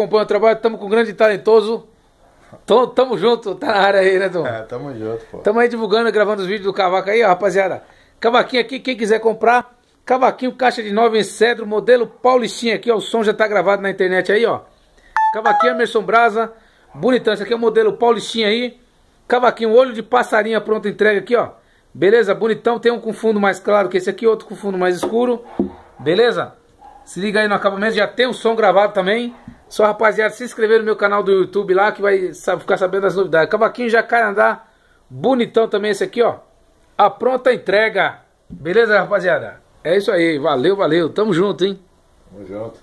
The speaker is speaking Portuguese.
acompanha o trabalho, estamos com um grande talentoso. estamos tamo junto, tá na área aí, né, Tom? É, tamo junto, pô. Tamo aí divulgando, gravando os vídeos do cavaco aí, ó, rapaziada. Cavaquinho aqui, quem quiser comprar, cavaquinho caixa de 9 em cedro, modelo Paulistinha aqui, ó, o som já tá gravado na internet aí, ó. Cavaquinho Emerson Brasa, bonitão, esse aqui é o modelo Paulistinha aí. Cavaquinho olho de passarinha pronto entrega aqui, ó. Beleza, bonitão, tem um com fundo mais claro que esse aqui, outro com fundo mais escuro. Beleza? Se liga aí no acabamento, já tem o som gravado também. Só rapaziada, se inscrever no meu canal do YouTube lá que vai ficar sabendo das novidades. Cavaquinho Jacarandá, bonitão também esse aqui, ó. A pronta entrega. Beleza, rapaziada? É isso aí, valeu, valeu. Tamo junto, hein? Tamo junto.